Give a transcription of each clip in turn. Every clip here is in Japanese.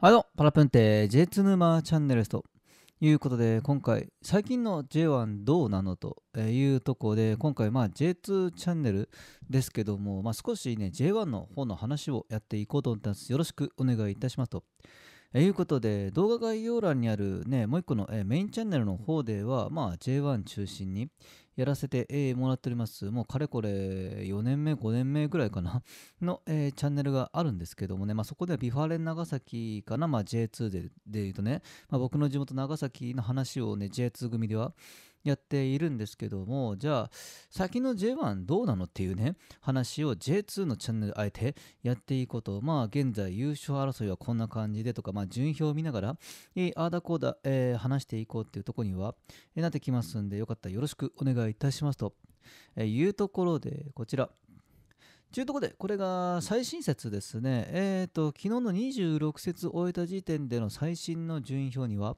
はいどうも、パラプンテ J2 沼チャンネルですということで、今回、最近の J1 どうなのというところで、今回、まあ、J2 チャンネルですけども、まあ、少しね、J1 の方の話をやっていこうと思ってます。よろしくお願いいたしますと。えいうことで動画概要欄にあるねもう一個の、えメインチャンネルの方ではまあ J1 中心にやらせて、えもらっておりますもうかれこれ4年目5年目ぐらいかな の、えチャンネルがあるんですけどもね、まあ、そこではビファレン長崎かな、まあ、J2 でで言うとね、まあ、僕の地元長崎の話をね J2 組ではやっているんですけども、じゃあ、先の J1 どうなのっていうね、話を J2 のチャンネルあえてやっていこうと、まあ、現在優勝争いはこんな感じでとか、まあ、順位表を見ながら、アー、あーだこうだ、えー、話していこうっていうところには、えー、なってきますんで、よかったらよろしくお願いいたしますと、えいうところで、こちら。というところで、これが最新説ですね。えっ、ー、と、昨日の26節終えた時点での最新の順位表には、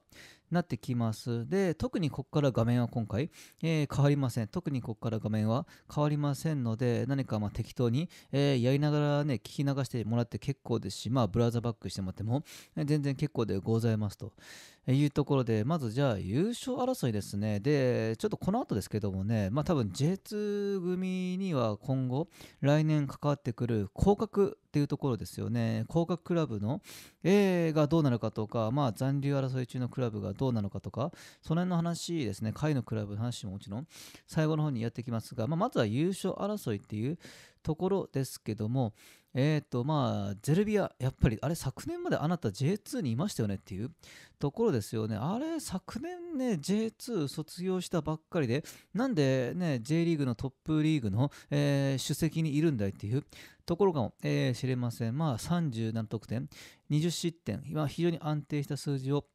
なってきます。で、特にここから画面は今回、えー、変わりません。特にここから画面は変わりませんので、何かま適当に、えー、やりながらね、聞き流してもらって結構ですし、まあブラウザバックしてもらっても全然結構でございますというところで、まずじゃあ優勝争いですね。で、ちょっとこの後ですけどもね、まあ多分 J2 組には今後、来年関わってくる降格ていうところですよね。降格クラブの A がどうなるかとか、まあ、残留争い中のクラブがどうなのかとか、その辺の話ですね、下位のクラブの話ももちろん最後の方にやってきますが、まあ、まずは優勝争いっていうところですけども、えっ、ー、と、まあ、ゼルビア、やっぱり、あれ、昨年まであなた J2 にいましたよねっていうところですよね。あれ、昨年ね、J2 卒業したばっかりで、なんでね、J リーグのトップリーグの、えー、主席にいるんだいっていうところかも、えー、知れません。まあ、30何得点、20失点、今、非常に安定した数字を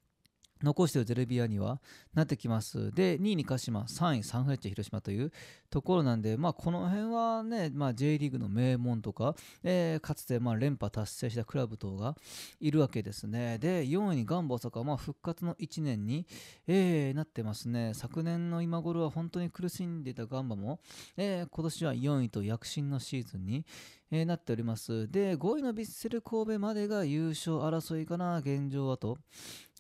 残しているゼルビアにはなってきます。で、2位に鹿島、3位サンフレッチェ広島というところなんで、まあ、この辺はね、まあ、J リーグの名門とか、えー、かつてま連覇達成したクラブ等がいるわけですね。で、4位にガンバ大阪、まあ、復活の1年に、えー、なってますね。昨年の今頃は本当に苦しんでいたガンバも、えー、今年は4位と躍進のシーズンに、えー、なっております。で、5位のヴィッセル神戸までが優勝争いかな、現状はと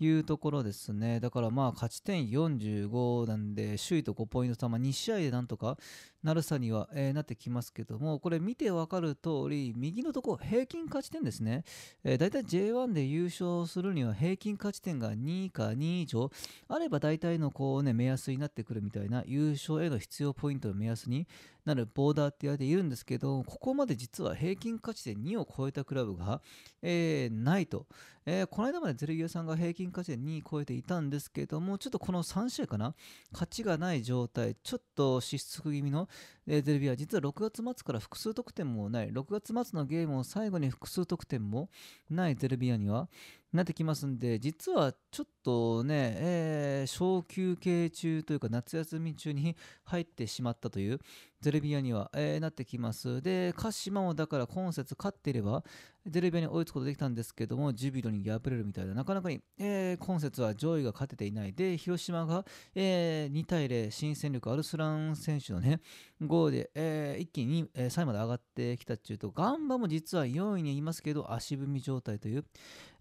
いうところですね。だからまあ、勝ち点45なんで、首位と5ポイント差、まあ、2試合でなんとかなるさには、えー、なってきますけども、これ見てわかる通り、右のところ平均勝ち点ですね。えー、大体 J1 で優勝するには平均勝ち点が2か2以上あれば大体のこうね、目安になってくるみたいな優勝への必要ポイントの目安になるボーダーって言われているんですけど、ここまで実は平均価値点2を超えたクラブが、えー、ないと、えー、この間までゼルギアさんが平均価値で2位超えていたんですけども、ちょっとこの3試合かな、勝ちがない状態、ちょっと失速気味の、えー、ゼルビア、実は6月末から複数得点もない、6月末のゲームを最後に複数得点もないゼルビアには、なってきますんで実はちょっとね、えー、小休憩中というか夏休み中に入ってしまったというゼルビアには、えー、なってきますで鹿島もだから今節勝っていればゼルビアに追いつくことできたんですけどもジュビロに敗れるみたいななかなかに、えー、今節は上位が勝てていないで広島が、え2対0新戦力アルスラン選手のね5で、えー、一気に、えー、3位まで上がってきたっていうと、ガンバも実は4位にいますけど、足踏み状態という、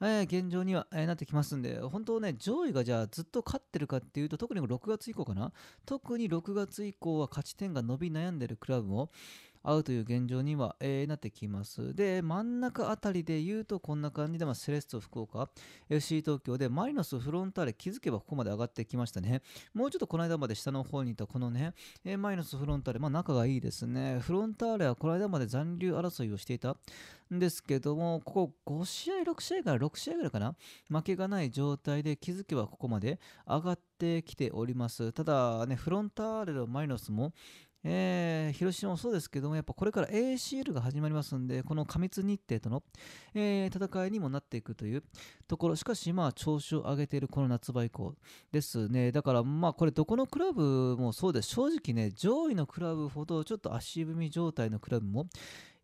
えー、現状には、えー、なってきますんで、本当ね、上位がじゃあずっと勝ってるかっていうと、特に6月以降かな、特に6月以降は勝ち点が伸び悩んでるクラブも、合うという現状には、えー、なってきます。で、真ん中あたりで言うと、こんな感じで、まあ、セレッソ福岡、FC 東京で、マリノスフロンターレ気づけばここまで上がってきましたね。もうちょっとこの間まで下の方にいたこのね、えー、マリノスフロンターレ、まあ、仲がいいですね。フロンターレはこの間まで残留争いをしていたんですけども、ここ5試合、6試合から6試合ぐらいかな、負けがない状態で気づけばここまで上がってきております。ただね、フロンターレのマリノスも、えー、広島もそうですけども、やっぱこれから ACL が始まりますんで、この過密日程との、えー、戦いにもなっていくというところ、しかし、まあ、調子を上げているこの夏場以降ですね、だから、まあ、これ、どこのクラブもそうです、正直ね、上位のクラブほど、ちょっと足踏み状態のクラブも、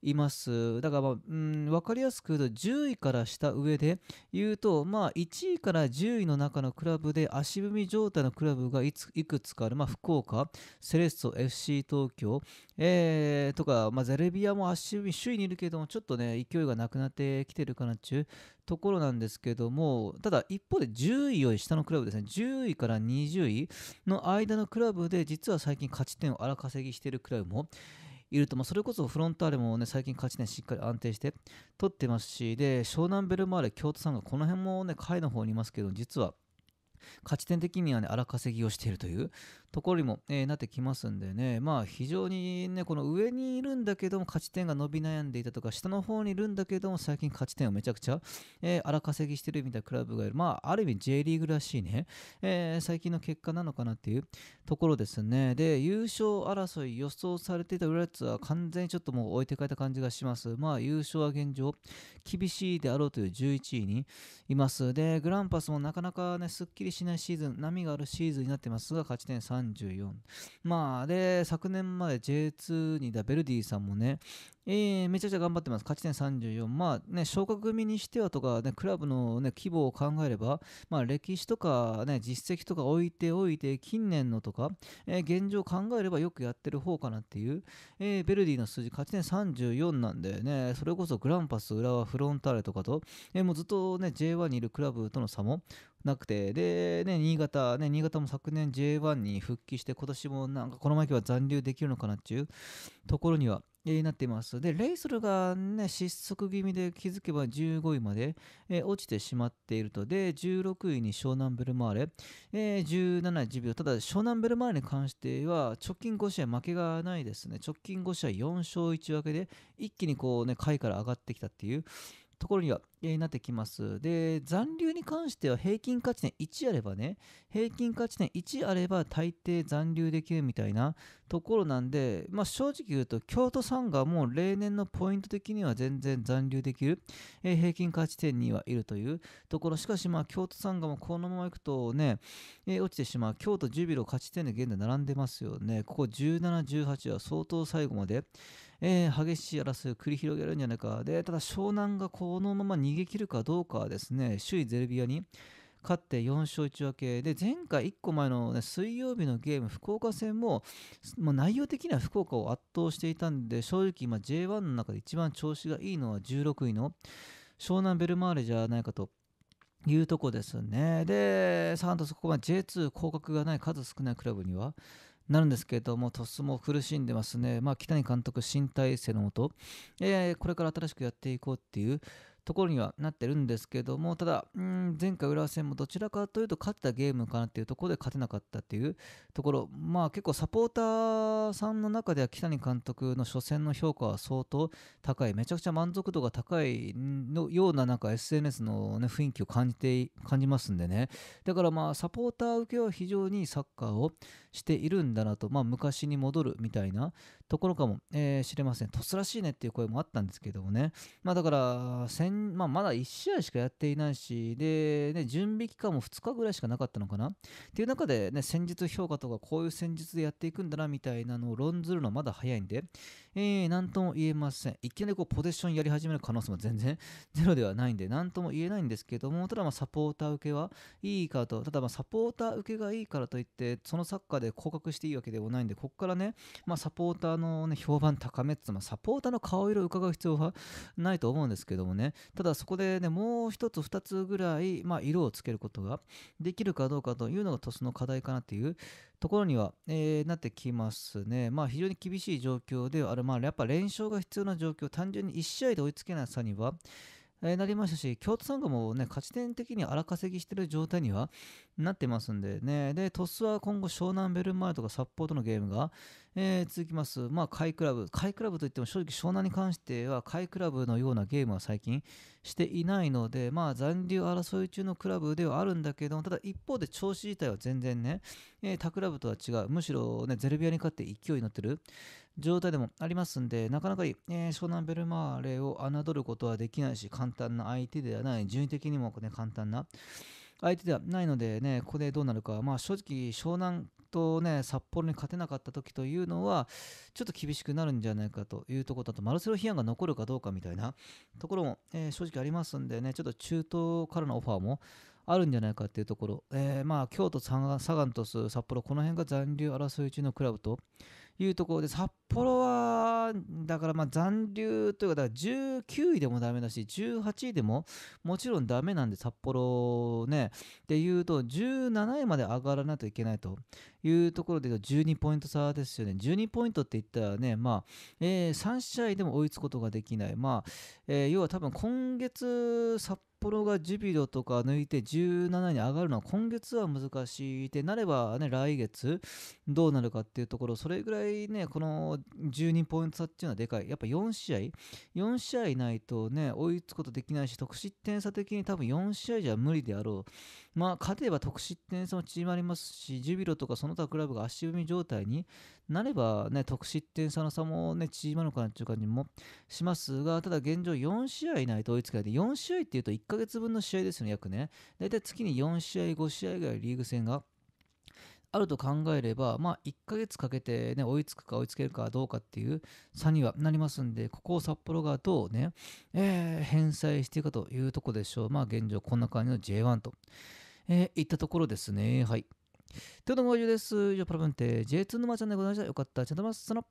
います。だから、まあ、うん、わかりやすく言うと、10位からした上で言うと、まあ、1位から10位の中のクラブで足踏み状態のクラブがいついくつかある。まあ、福岡、セレッソ、FC 東京、えー、とか、まあ、レビアも足踏み首位にいるけども、ちょっとね、勢いがなくなってきてるかなっちゅうところなんですけども、ただ一方で10位より下のクラブですね、10位から20位の間のクラブで、実は最近勝ち点を荒稼ぎしてるクラブも、いると、まあ、それこそフロンターレも、ね、最近勝ち点しっかり安定して取ってますしで湘南ベルマーレ京都さんがこの辺も、ね、下位の方にいますけど実は勝ち点的には、ね、荒稼ぎをしているというところにも、えー、なってきますんでね、まあ非常にね、この上にいるんだけども勝ち点が伸び悩んでいたとか、下の方にいるんだけども最近勝ち点をめちゃくちゃ、えー、荒稼ぎしてるみたいなクラブがいる。まあある意味 J リーグらしいね、えー、最近の結果なのかなっていうところですね。で、優勝争い予想されていたッツは完全にちょっともう置いてかれた感じがします。まあ優勝は現状厳しいであろうという11位にいます。で、グランパスもなかなかね、すっきりしないシーズン、波があるシーズンになってますが、勝ち点3 34まあで昨年まで J2 にいたベルディさんもね、えー、めちゃくちゃ頑張ってます勝ち点34まあね昇格組にしてはとか、ね、クラブの、ね、規模を考えれば、まあ、歴史とか、ね、実績とか置いておいて近年のとか、えー、現状考えればよくやってる方かなっていう、えー、ベルディの数字勝ち点34なんでねそれこそグランパス浦和フロンターレとかと、えー、もうずっとね J1 にいるクラブとの差もなくてで、ね、新潟ね新潟も昨年 J1 に復帰して今年もなんかこのままは残留できるのかなっていうところにはなっていますでレイソルが、ね、失速気味で気づけば15位まで、えー、落ちてしまっているとで16位に湘南ベルマーレ、えー、17位ジビただ湘南ベルマーレに関しては直近5試合負けがないですね直近5試合4勝1分けで一気にこうね下位から上がってきたっていうところには、なってきます。で、残留に関しては平均価値点1あればね、平均価値点1あれば大抵残留できるみたいなところなんで、まあ、正直言うと、京都産がもも例年のポイント的には全然残留できる、えー、平均価値点にはいるというところ、しかしまあ京都産がガもこのままいくとね、えー、落ちてしまう。京都ジュビロ勝ち点で現在並んでますよね。ここ17、18は相当最後まで、えー、激しい争いを繰り広げるんじゃないか。で、ただ湘南がこのまま逃げ切るかどうかはですね、首位ゼルビアに勝って4勝1分け。で、前回1個前の、ね、水曜日のゲーム、福岡戦も、まあ、内容的には福岡を圧倒していたんで、正直今 J1 の中で一番調子がいいのは16位の湘南ベルマーレじゃないかと。いうとこですね。で、サントス、ここは J2 降格がない数少ないクラブには、なるんですけれども、鳥栖も苦しんでますね、まあ、北谷監督、新体制のもと、えー、これから新しくやっていこうっていう、ところにはなってるんですけども、ただ、うん前回浦和戦もどちらかというと勝ったゲームかなっていうところで勝てなかったっていうところ、まあ結構サポーターさんの中では北谷監督の初戦の評価は相当高い、めちゃくちゃ満足度が高いのようななんか SNS の、ね、雰囲気を感じて、感じますんでね。だからまあサポーター受けは非常にサッカーをしているんだなと、まあ昔に戻るみたいなところかも、えー、しれません。とすらしいねっていう声もあったんですけどもね、まあ、だからまあ、まだ1試合しかやっていないし、で、ね、準備期間も2日ぐらいしかなかったのかなっていう中で、ね、戦術評価とか、こういう戦術でやっていくんだなみたいなのを論ずるのはまだ早いんで、えー、なんとも言えません。一見でこうポゼッションやり始める可能性も全然 ゼロではないんで、なんとも言えないんですけども、ただまあサポーター受けはいいかと、ただまあサポーター受けがいいからといって、そのサッカーで降格していいわけでもないんで、ここからね、まあ、サポーターーの、ね、評判高めっつもサポーターの顔色を伺う必要はないと思うんですけどもねただそこで、ね、もう1つ2つぐらい、まあ、色をつけることができるかどうかというのが鳥栖の課題かなというところには、えー、なってきますね、まあ、非常に厳しい状況ではある、まあ、やっぱ連勝が必要な状況単純に1試合で追いつけない差にはえなりましたし京都サンガも、ね、勝ち点的に荒稼ぎしている状態にはなってますんでね。で、鳥栖は今後湘南ベルマーレとか札幌とのゲームが、えー、続きます。まあ、甲斐クラブ。甲斐クラブといっても正直湘南に関しては甲斐クラブのようなゲームは最近していないので、まあ、残留争い中のクラブではあるんだけども、ただ一方で調子自体は全然ね、えー、他クラブとは違う。むしろね、ゼルビアに勝って勢いに乗ってる状態でもありますんで、なかなかいい、えー、湘南ベルマーレを侮ることはできないし、簡単な相手ではない、順位的にもね、簡単な。相手ではないのでね、ここでどうなるか、まあ、正直、湘南とね、札幌に勝てなかった時というのは、ちょっと厳しくなるんじゃないかというところだと、マルセロ・ヒアンが残るかどうかみたいなところも、えー、正直ありますんでね、ちょっと中東からのオファーもあるんじゃないかっていうところ、えー、まあ京都サガン鳥栖、札幌、この辺が残留争い中のクラブというところで、札幌は、だからまあ残留というか、だから19位でもダメだし、18位でももちろんダメなんで、札幌ね、でいうと、17位まで上がらないといけないというところで、12ポイント差ですよね。12ポイントって言ったらね、まあ、えー、3試合でも追いつくことができない。まあ、えー、要は多分今月、札幌がジュビロとか抜いて17位に上がるのは今月は難しいでなればね来月どうなるかっていうところそれぐらいねこの12ポイント差っていうのはでかいやっぱ4試合4試合ないとね追いつくことできないし得失点差的に多分4試合じゃ無理であろうまあ勝てば得失点差も縮まりますしジュビロとかその他クラブが足踏み状態になればね得失点差の差もね縮まるかなっていう感じもしますがただ現状4試合ないと追いつかないで4試合っていうと1 1ヶ月分の試合ですね、約ね。だいたい月に4試合、5試合ぐらいリーグ戦があると考えれば、まあ、1ヶ月かけて、ね、追いつくか追いつけるかどうかっていう差にはなりますんで、ここを札幌がどうね、えー、返済していくかというところでしょう。まあ、現状こんな感じの J1 と、えー、いったところですね。はい。というのも、以上です。以上、パラブンテ、J2 のちゃんでございました。よかった。ちゃんとます。録